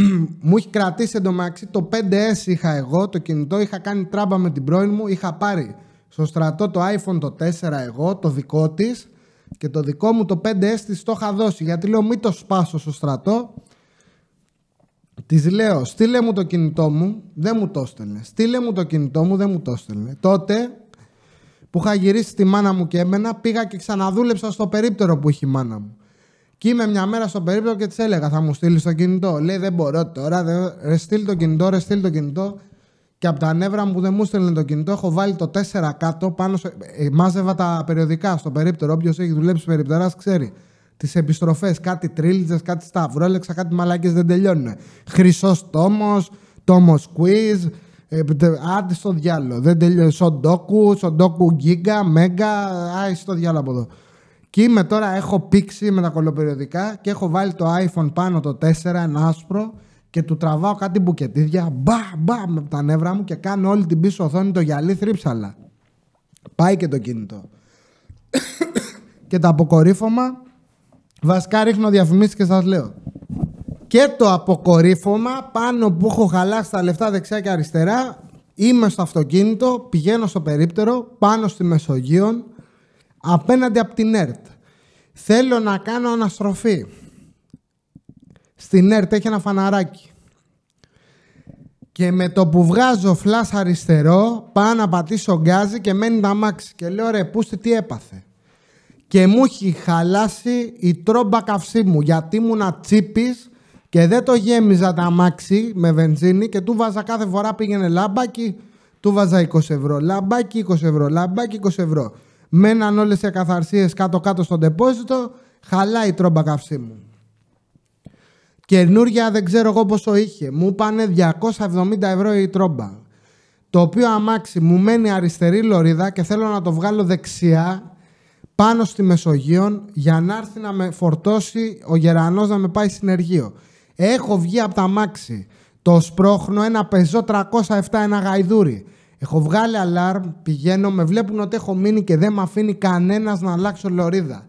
[CLEARS THROAT] μου έχει κρατήσει εντωμεταξύ το 5S είχα εγώ, το κινητό, είχα κάνει τράμπα με την πρώην μου, είχα πάρει στο στρατό το iPhone το 4 εγώ, το δικό της και το δικό μου το 5S της το είχα δώσει γιατί λέω μην το σπάσω στο στρατό Της λέω, στείλε μου το κινητό μου, δεν μου το έστελνε. Στείλε μου το κινητό μου, δεν μου το έστελνε. Τότε που είχα γυρίσει τη μάνα μου και εμένα, πήγα και ξαναδούλεψα στο περίπτερο που είχε η μάνα μου. Και είμαι μια μέρα στον περίπτωτο και της έλεγα: Θα μου στείλεις το κινητό. Λέει: Δεν μπορώ τώρα. Δεν... Ρε στείλ το κινητό, ρε στείλ το κινητό. Και από τα νεύρα μου που δεν μου στείλει το κινητό, έχω βάλει το 4 κάτω πάνω. Σε... Ε, μάζευα τα περιοδικά στο περίπτωτο, Όποιος έχει δουλέψει περιπτεράς ξέρει. Τις επιστροφές, κάτι τρίλτζε, κάτι σταυρόλεξα, κάτι μαλάκες δεν τελειώνουν. Χρυσός τόμος, τόμος quiz. Ε, άντε στο διάλογο. Δεν τελειώνει. Σοντόκου, σοντόκου γίγκα, μέγκα. Άι στο διάλογο από εδώ. Και είμαι τώρα, έχω πήξει με τα κολοπεριοδικά και έχω βάλει το iPhone πάνω το 4, ένα άσπρο και του τραβάω κάτι μπουκετίδια, μπα, μπα, με τα νεύρα μου και κάνω όλη την πίσω οθόνη το γυαλί θρύψαλα. Πάει και το κινητό. [COUGHS] και το αποκορύφωμα, βασικά ρίχνω διαφημίσεις και σας λέω. Και το αποκορύφωμα, πάνω που έχω χαλάσει τα λεφτά δεξιά και αριστερά, είμαι στο αυτοκίνητο, πηγαίνω στο περίπτερο, πάνω στη Μεσογείο απέναντι από την ΕΡΤ. Θέλω να κάνω αναστροφή. Στην ΕΡΤ έχει ένα φαναράκι. Και με το που βγάζω φλάς αριστερό, πάω να πατήσω γκάζι και μένει τα μάξι. Και λέω ρε πούστη τι έπαθε. Και μου έχει χαλάσει η τρόμπα καυσίμου γιατί να τσίπης και δεν το γέμιζα τα μάξι με βενζίνη και του βάζα κάθε φορά πήγαινε λαμπάκι, του βάζα 20 ευρώ, λαμπάκι 20 ευρώ, λαμπάκι 20 ευρώ. Μέναν όλες οι ακαθαρσίες κάτω-κάτω στον τεπόζιτο, χαλάει η τρόμπα μου. Καινούρια δεν ξέρω εγώ πόσο είχε. Μου πάνε 270 ευρώ η τρόμπα. Το οποίο αμάξι μου μένει αριστερή λωρίδα και θέλω να το βγάλω δεξιά πάνω στη Μεσογείο για να έρθει να με φορτώσει ο γερανός να με πάει συνεργείο. Έχω βγει από τα αμάξι. Το σπρώχνω ένα πεζό 307 ένα γαϊδούρι. Έχω βγάλει αλάρμ, πηγαίνω, με βλέπουν ότι έχω μείνει και δεν με αφήνει κανένας να αλλάξω λωρίδα.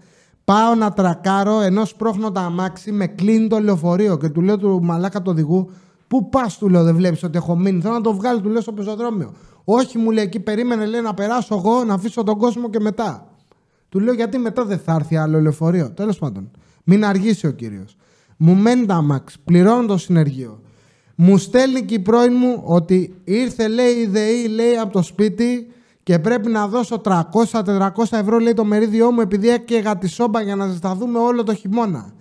Πάω να τρακάρω, ενώ σπρώχνω τα αμάξι, με κλείνει το λεωφορείο και του λέω του μαλάκα του οδηγού, Πού πας, του λέω, δεν βλέπεις ότι έχω μείνει. Θέλω να το βγάλω, του λέω στο πεζοδρόμιο. Όχι, μου λέει εκεί, περίμενε, λέει να περάσω εγώ, να αφήσω τον κόσμο και μετά. Του λέω γιατί μετά δεν θα έρθει άλλο λεωφορείο. Τέλος πάντων, μην αργήσει ο κύριος. Μου μένει τα αμάξι, πληρώνω το συνεργείο. Μου στέλνει και η πρώην μου ότι ήρθε λέει η ΔΕΗ λέει από το σπίτι και πρέπει να δώσω 300-400 ευρώ λέει το μερίδιό μου επειδή έκαιγα τη σόμπα για να ζεσταθούμε όλο το χειμώνα.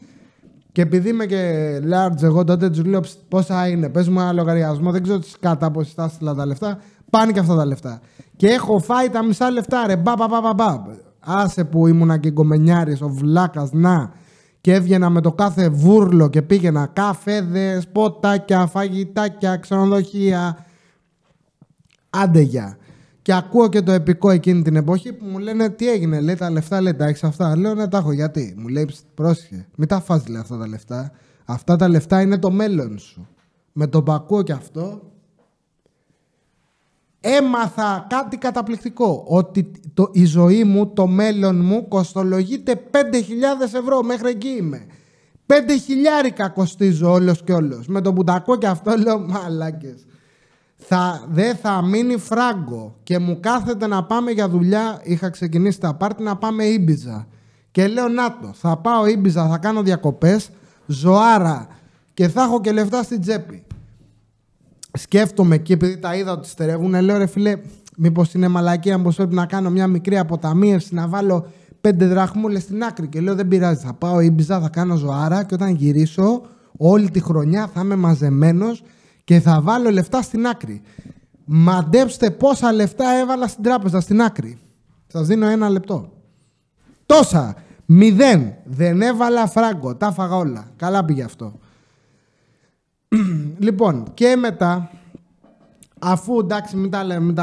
Και επειδή είμαι και large εγώ τότε τους λέω πόσα είναι, πες μου ένα λογαριασμό, δεν ξέρω τις κατά πως τα τα λεφτά, πάνε και αυτά τα λεφτά. Και έχω φάει τα μισά λεφτά ρε, μπα, μπα, μπα, μπα. Άσε που ήμουνα και κομμενιάρης ο βλάκας, να και έβγαινα με το κάθε βούρλο και πήγαινα καφέδες, ποτάκια, φαγητάκια, ξενοδοχεία. Άντε για. Και ακούω και το επικό εκείνη την εποχή που μου λένε τι έγινε. Λέει τα λεφτά, λέει τα έχεις αυτά. Λέω να τα έχω γιατί. Μου λέει πρόσχε, μην τα φας λέει αυτά τα λεφτά. Αυτά τα λεφτά είναι το μέλλον σου. Με το πακούω ακούω και αυτό έμαθα κάτι καταπληκτικό. Ότι το, η ζωή μου, το μέλλον μου κοστολογείται 5.000 ευρώ. Μέχρι εκεί είμαι. 5 χιλιάρικα κοστίζω όλος και όλος. Με τον πουτακό και αυτό λέω μαλάκες. Θα, δεν θα μείνει φράγκο και μου κάθεται να πάμε για δουλειά. Είχα ξεκινήσει τα πάρτι να πάμε Ήμπιζα. Και λέω να το, θα πάω Ήμπιζα, θα κάνω διακοπές, ζωάρα και θα έχω και λεφτά στην τσέπη σκέφτομαι και επειδή τα είδα ότι στερεύουν, λέω ρε φίλε, μήπως είναι μαλακία, αν πρέπει να κάνω μια μικρή αποταμίευση, να βάλω πέντε δραχμούλες στην άκρη. Και λέω δεν πειράζει, θα πάω Ήμπιζα, θα κάνω ζωάρα και όταν γυρίσω όλη τη χρονιά θα είμαι μαζεμένος και θα βάλω λεφτά στην άκρη. Μαντέψτε πόσα λεφτά έβαλα στην τράπεζα στην άκρη. Σας δίνω ένα λεπτό. Τόσα. Μηδέν. Δεν έβαλα φράγκο. Τα φάγα όλα. Καλά πήγε αυτό. [CLEARS THROAT] λοιπόν, και μετά, αφού εντάξει, μην τα, λέμε,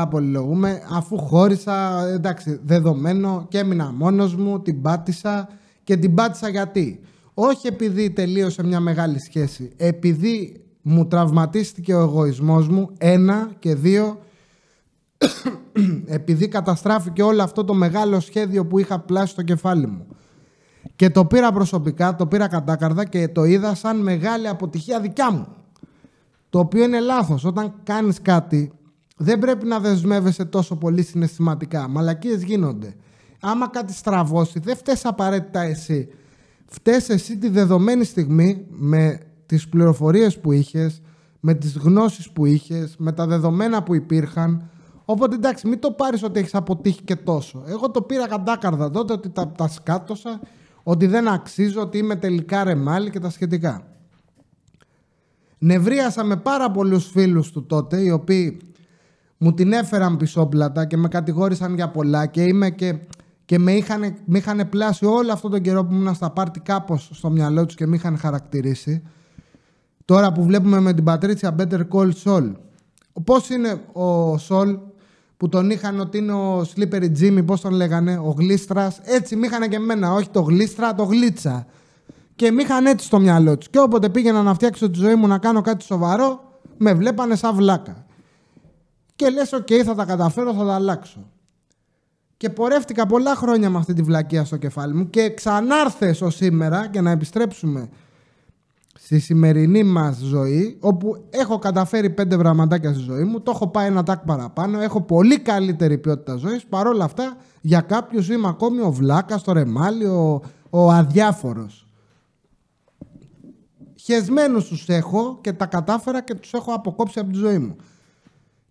αφού χώρισα, εντάξει, δεδομένο και έμεινα μόνος μου, την πάτησα και την πάτησα γιατί. Όχι επειδή τελείωσε μια μεγάλη σχέση, επειδή μου τραυματίστηκε ο εγωισμός μου, ένα και δύο, [CLEARS THROAT] επειδή καταστράφηκε όλο αυτό το μεγάλο σχέδιο που είχα πλάσει στο κεφάλι μου. Και το πήρα προσωπικά, το πήρα κατάκαρδα και το είδα σαν μεγάλη αποτυχία δικιά μου. Το οποίο είναι λάθος. Όταν κάνεις κάτι δεν πρέπει να δεσμεύεσαι τόσο πολύ συναισθηματικά. Μαλακίες γίνονται. Άμα κάτι στραβώσει δεν φταίει απαραίτητα εσύ. Φταίει εσύ τη δεδομένη στιγμή με τις πληροφορίες που είχες, με τις γνώσεις που είχες, με τα δεδομένα που υπήρχαν. Οπότε εντάξει, μην το πάρεις ότι έχεις αποτύχει και τόσο. Εγώ το πήρα κατάκαρδα τότε ότι τα, τα σκάτωσα ότι δεν αξίζω, ότι είμαι τελικά ρεμάλι και τα σχετικά. Νευρίασα με πάρα πολλούς φίλους του τότε, οι οποίοι μου την έφεραν πισόπλατα και με κατηγόρησαν για πολλά και, είμαι και, και με, είχαν, με πλάσει όλο αυτό τον καιρό που ήμουν στα πάρτι κάπως στο μυαλό τους και με είχαν χαρακτηρίσει. Τώρα που βλέπουμε με την Πατρίτσια Better Call Saul. Πώς είναι ο Saul που τον είχαν ότι είναι ο Slippery Jimmy, πώς τον λέγανε, ο Γλίστρας. Έτσι με είχαν και εμένα, όχι το Γλίστρα, το Γλίτσα. Και με είχαν έτσι στο μυαλό τους. Και όποτε πήγαινα να φτιάξω τη ζωή μου να κάνω κάτι σοβαρό, με βλέπανε σαν βλάκα. Και λες, OK, θα τα καταφέρω, θα τα αλλάξω. Και πορεύτηκα πολλά χρόνια με αυτή τη βλακεία στο κεφάλι μου και ξανάρθες ως σήμερα και να επιστρέψουμε στη σημερινή μας ζωή, όπου έχω καταφέρει πέντε πραγματάκια στη ζωή μου, το έχω πάει ένα τάκ παραπάνω, έχω πολύ καλύτερη ποιότητα ζωής, παρόλα αυτά για κάποιους είμαι ακόμη ο βλάκας, το ρεμάλι, ο, ο αδιάφορος. Χεσμένους τους έχω και τα κατάφερα και τους έχω αποκόψει από τη ζωή μου.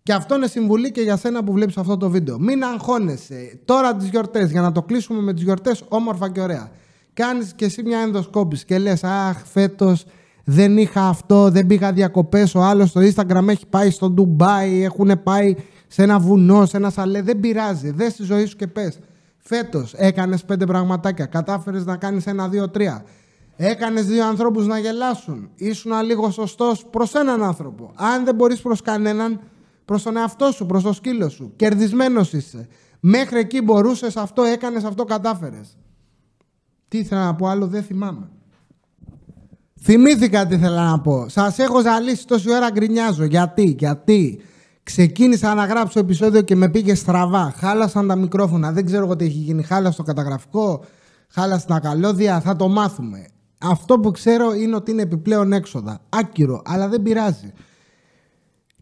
Και αυτό είναι συμβουλή και για σένα που βλέπεις αυτό το βίντεο. Μην αγχώνεσαι. Τώρα τις γιορτές, για να το κλείσουμε με τις γιορτές, όμορφα και ωραία. Κάνεις και εσύ μια ενδοσκόπηση και λες: «Αχ, φέτος δεν είχα αυτό, δεν πήγα διακοπές. Ο άλλος στο Instagram έχει πάει στο Ντουμπάι, έχουν πάει σε ένα βουνό, σε ένα σαλέ. Δεν πειράζει. Δες τη ζωή σου και πες. Φέτος έκανες πέντε πραγματάκια. Κατάφερες να κάνεις ένα, δύο, τρία. Έκανες δύο ανθρώπους να γελάσουν. Ήσουν λίγο σωστός προς έναν άνθρωπο. Αν δεν μπορείς προς κανέναν, προς τον εαυτό σου, προς το σκύλο σου. Κερδισμένος είσαι. Μέχρι εκεί μπορούσες, αυτό έκανες, αυτό κατάφερες. Τι ήθελα να πω άλλο, δεν θυμάμαι. Θυμήθηκα τι θέλω να πω. Σας έχω ζαλίσει τόση ώρα γκρινιάζω. Γιατί, γιατί. Ξεκίνησα να γράψω επεισόδιο και με πήγε στραβά. Χάλασαν τα μικρόφωνα. Δεν ξέρω τι έχει γίνει. Χάλασε το καταγραφικό. Χάλασαν τα καλώδια. Θα το μάθουμε. Αυτό που ξέρω είναι ότι είναι επιπλέον έξοδα. Άκυρο, αλλά δεν πειράζει.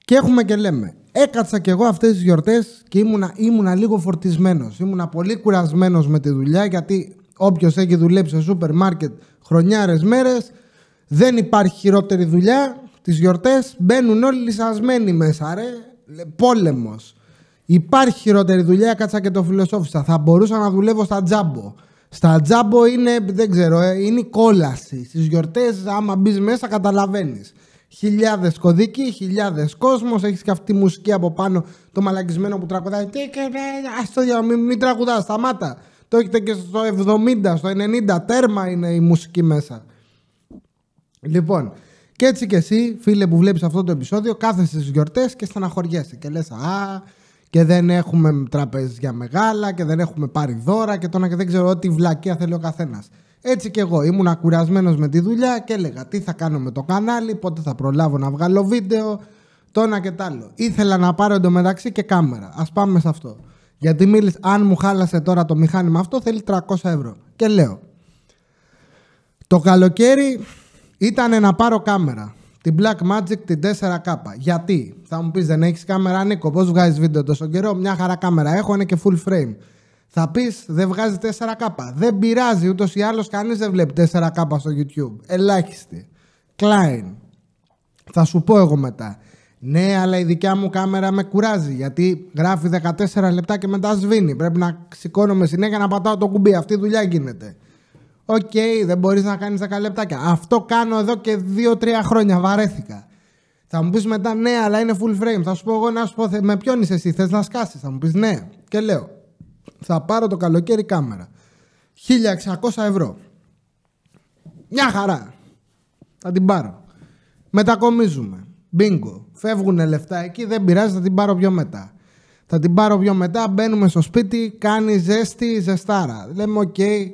Και έχουμε και λέμε. Έκατσα κι εγώ αυτές τις γιορτές και ήμουνα, ήμουνα λίγο φορτισμένος, Ήμουνα πολύ κουρασμένος με τη δουλειά γιατί όποιος έχει δουλέψει σε σούπερ μάρκετ χρονιάρες μέρες. Δεν υπάρχει χειρότερη δουλειά. Τις γιορτές μπαίνουν όλοι λυσασμένοι μέσα, ρε. Πόλεμος. Υπάρχει χειρότερη δουλειά, κάτσα και το φιλοσόφισα. Θα μπορούσα να δουλεύω στα τζάμπο. Στα τζάμπο είναι, δεν ξέρω, ε, είναι η κόλαση. Στις γιορτές, άμα μπεις μέσα, καταλαβαίνεις. Χιλιάδες κωδικοί, χιλιάδες κόσμος. Έχεις και αυτή τη μουσική από πάνω, το μαλακισμένο που τραγουδάει. Τι και α το μην, μην τραγουδάς, σταμάτα. Το έχετε και στο 70, στο 90, τέρμα είναι η μουσική μέσα. Λοιπόν, και έτσι και εσύ, φίλε που βλέπεις αυτό το επεισόδιο, κάθεσαι στις γιορτές και στεναχωριέσαι. Και λες, Α, και δεν έχουμε τραπέζια μεγάλα και δεν έχουμε πάρει δώρα και τώρα και δεν ξέρω τι βλακεία θέλει ο καθένας. Έτσι κι εγώ ήμουν ακουρασμένο με τη δουλειά και έλεγα τι θα κάνω με το κανάλι, πότε θα προλάβω να βγάλω βίντεο, το ένα και τ' άλλο. Ήθελα να πάρω εντωμεταξύ και κάμερα. Ας πάμε σε αυτό. Γιατί μίλησε, αν μου χάλασε τώρα το μηχάνημα αυτό, θέλει 300 ευρώ. Και λέω, το καλοκαίρι ήταν να πάρω κάμερα. Την Black Magic την 4K. Γιατί, θα μου πεις, δεν έχεις κάμερα, Νίκο, πώς βγάζεις βίντεο τόσο καιρό. Μια χαρά κάμερα έχω, είναι και full frame. Θα πεις, δεν βγάζει 4K. Δεν πειράζει, ούτως ή άλλως κανείς δεν βλέπει 4K στο YouTube. Ελάχιστη. Κλάιν. Θα σου πω εγώ μετά. Ναι, αλλά η δικιά μου κάμερα με κουράζει γιατί γράφει 14 λεπτά και μετά σβήνει. Πρέπει να σηκώνομαι συνέχεια να πατάω το κουμπί. Αυτή η δουλειά γίνεται. Οκ, okay, δεν μπορείς να κάνεις 10 λεπτάκια. Αυτό κάνω εδώ και 2-3 χρόνια. Βαρέθηκα. Θα μου πεις μετά ναι, αλλά είναι full frame. Θα σου πω εγώ να σου πω με ποιον είσαι εσύ. Θες να σκάσεις. Θα μου πεις ναι. Και λέω, θα πάρω το καλοκαίρι κάμερα. 1600 ευρώ. Μια χαρά. Θα την πάρω. Μετακομίζουμε. Μπίνγκο. Φεύγουν λεφτά εκεί. Δεν πειράζει, θα την πάρω πιο μετά. Θα την πάρω πιο μετά. Μπαίνουμε στο σπίτι. Κάνει ζέστη, ζεστάρα. Λέμε, οκ. Okay,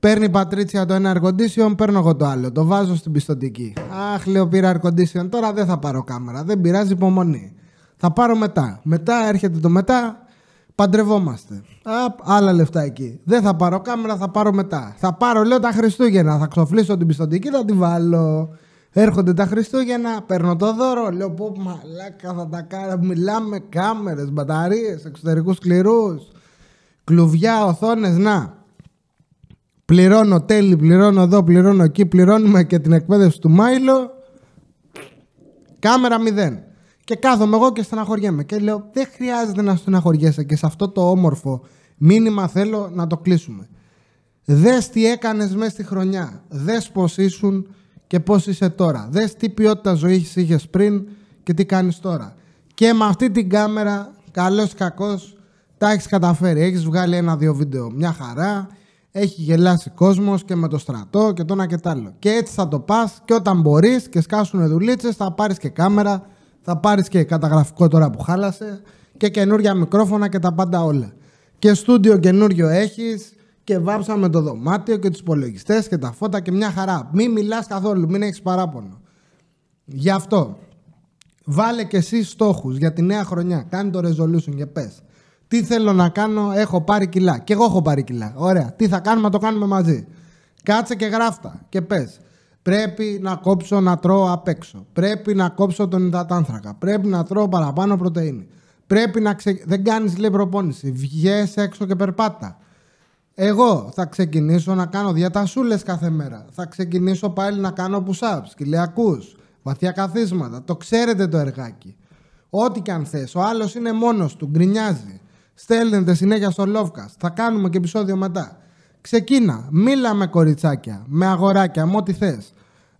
Παίρνει η Πατρίτσια το ένα air παίρνω εγώ το άλλο. Το βάζω στην πιστοτική. Αχ, λέω πήρα air τώρα δεν θα πάρω κάμερα. Δεν πειράζει, υπομονή. Θα πάρω μετά. Μετά έρχεται το μετά, παντρευόμαστε. Α, άλλα λεφτά εκεί. Δεν θα πάρω κάμερα, θα πάρω μετά. Θα πάρω, λέω, τα Χριστούγεννα. Θα ξοφλήσω την πιστοτική, θα την βάλω. Έρχονται τα Χριστούγεννα, παίρνω το δώρο. Λέω, πω μαλάκα θα τα κάνω. Μιλάμε κάμερες, μπαταρίες, εξωτερικούς σκληρού. Κλουβιά, οθόνες να. Πληρώνω τέλη, πληρώνω εδώ, πληρώνω εκεί, πληρώνουμε και την εκπαίδευση του Μάιλο. Κάμερα μηδέν. Και κάθομαι εγώ και στεναχωριέμαι. Και λέω, δεν χρειάζεται να στεναχωριέσαι και σε αυτό το όμορφο μήνυμα θέλω να το κλείσουμε. Δες τι έκανες μέσα στη χρονιά. Δες πω ήσουν και πώς είσαι τώρα. Δες τι ποιότητα ζωής είχες πριν και τι κάνεις τώρα. Και με αυτή την κάμερα, ή κακός, τα εχει καταφερει καταφέρει. Έχεις βγάλει ένα-δύο βίντεο. Μια χαρά έχει γελάσει κόσμος και με το στρατό και το ένα και τ' άλλο. Και έτσι θα το πας και όταν μπορείς και σκάσουν δουλίτσες, θα πάρεις και κάμερα, θα πάρεις και καταγραφικό τώρα που χάλασε και καινούργια μικρόφωνα και τα πάντα όλα. Και στούντιο καινούριο έχεις και βάψαμε το δωμάτιο και τους υπολογιστές και τα φώτα και μια χαρά. Μην μιλάς καθόλου, μην έχεις παράπονο. Γι' αυτό. Βάλε και εσύ στόχους για τη νέα χρονιά. Κάνει το resolution και πες. Τι θέλω να κάνω, έχω πάρει κιλά. Και εγώ έχω πάρει κιλά. Ωραία. Τι θα κάνουμε, το κάνουμε μαζί. Κάτσε και γράφτα και πες. Πρέπει να κόψω να τρώω απ' έξω. Πρέπει να κόψω τον υδατάνθρακα. Πρέπει να τρώω παραπάνω πρωτενη. Πρέπει να ξε... Δεν κάνεις λέει προπόνηση. Βγες έξω και περπάτα. Εγώ θα ξεκινήσω να κάνω διατασούλες κάθε μέρα. Θα ξεκινήσω πάλι να κάνω push-ups, βαθιά καθίσματα. Το ξέρετε το εργάκι. Ό,τι και αν θες. Ο άλλος είναι μόνος του, γκρινιάζει. Στέλνετε συνέχεια στο Lovecast. Θα κάνουμε και επεισόδιο μετά. Ξεκίνα. Μίλα με κοριτσάκια, με αγοράκια, με ό,τι θες.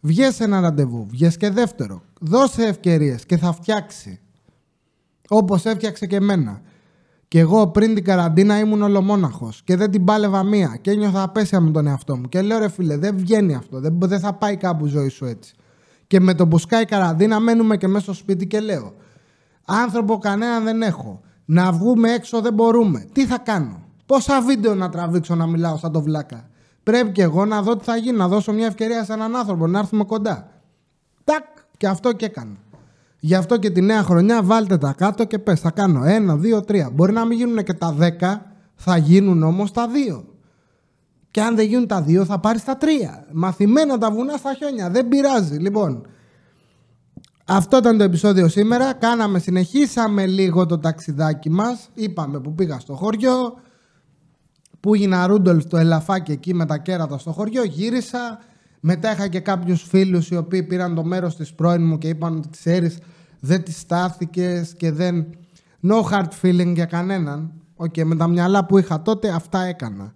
Βγες ένα ραντεβού, βγες και δεύτερο. Δώσε ευκαιρίες και θα φτιάξει. Όπως έφτιαξε και εμένα. Και εγώ πριν την καραντίνα ήμουν ολομόναχος και δεν την πάλευα μία και ένιωθα απέσια με τον εαυτό μου. Και λέω ρε φίλε δεν βγαίνει αυτό, δεν, δεν θα πάει κάπου η ζωή σου έτσι. Και με τον που σκάει καραντίνα μένουμε και μέσα στο σπίτι και λέω άνθρωπο κανένα δεν έχω. Να βγούμε έξω δεν μπορούμε. Τι θα κάνω. Πόσα βίντεο να τραβήξω να μιλάω σαν το βλάκα. Πρέπει και εγώ να δω τι θα γίνει, να δώσω μια ευκαιρία σε έναν άνθρωπο, να έρθουμε κοντά. Τάκ! Και αυτό και έκανα. Γι' αυτό και τη νέα χρονιά βάλτε τα κάτω και πες, θα κάνω ένα, δύο, τρία. Μπορεί να μην γίνουν και τα δέκα, θα γίνουν όμως τα δύο. Και αν δεν γίνουν τα δύο θα πάρεις τα τρία. Μαθημένα τα βουνά στα χιόνια, δεν πειράζει. Λοιπόν, αυτό ήταν το επεισόδιο σήμερα. Κάναμε, συνεχίσαμε λίγο το ταξιδάκι μας. Είπαμε που πήγα στο χωριό, που έγινα ρούντολ το ελαφάκι εκεί με τα κέρατα στο χωριό, γύρισα. Μετά είχα και κάποιους φίλους οι οποίοι πήραν το μέρος της πρώην μου και είπαν ότι ξέρεις, δεν της στάθηκες και δεν... No hard feeling για κανέναν. Οκ, με τα μυαλά που είχα τότε αυτά έκανα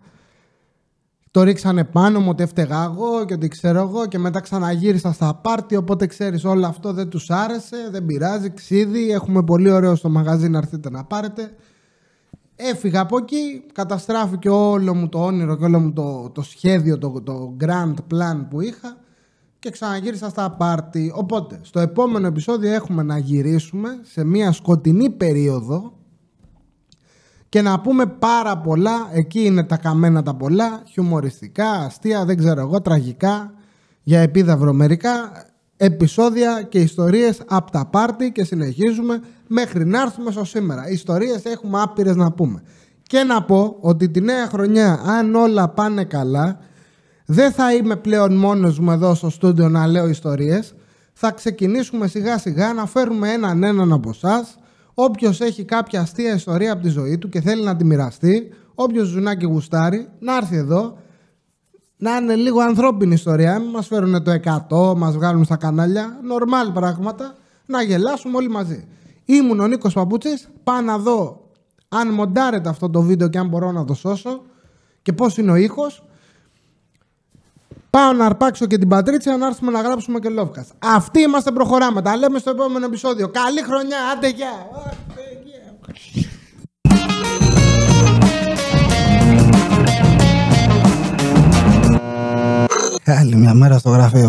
το ρίξανε πάνω μου ότι έφταιγα εγώ και ότι ξέρω εγώ και μετά ξαναγύρισα στα πάρτι οπότε ξέρεις όλο αυτό δεν τους άρεσε, δεν πειράζει, ξύδι, έχουμε πολύ ωραίο στο μαγαζί να έρθετε να πάρετε. Έφυγα από εκεί, καταστράφηκε όλο μου το όνειρο και όλο μου το, το σχέδιο, το, το grand plan που είχα και ξαναγύρισα στα πάρτι. Οπότε, στο επόμενο επεισόδιο έχουμε να γυρίσουμε σε μια σκοτεινή περίοδο και να πούμε πάρα πολλά. Εκεί είναι τα καμένα τα πολλά, χιουμοριστικά, αστεία, δεν ξέρω εγώ, τραγικά, για επίδαυρο μερικά, επεισόδια και ιστορίες από τα πάρτι και συνεχίζουμε μέχρι να έρθουμε στο σήμερα. Ιστορίες έχουμε άπειρες να πούμε. Και να πω ότι τη νέα χρονιά, αν όλα πάνε καλά, δεν θα είμαι πλέον μόνος μου εδώ στο στούντιο να λέω ιστορίες. Θα ξεκινήσουμε σιγά σιγά να φέρουμε έναν έναν από εσάς Όποιος έχει κάποια αστεία ιστορία από τη ζωή του και θέλει να τη μοιραστεί, όποιος και γουστάρει, να έρθει εδώ, να είναι λίγο ανθρώπινη ιστορία. Μην μας φέρουν το 100, μας βγάλουν στα κανάλια, νορμάλ πράγματα, να γελάσουμε όλοι μαζί. Ήμουν ο Νίκος Παπούτσης, πάω να δω αν μοντάρετε αυτό το βίντεο και αν μπορώ να το σώσω και πώς είναι ο ήχος, Πάω να αρπάξω και την πατρίτσια να έρθουμε να γράψουμε και Λόφκα. Αυτοί είμαστε προχωράμε. Τα λέμε στο επόμενο επεισόδιο. Καλή χρονιά, άντε γεια! Άλλη μια μέρα στο γραφείο.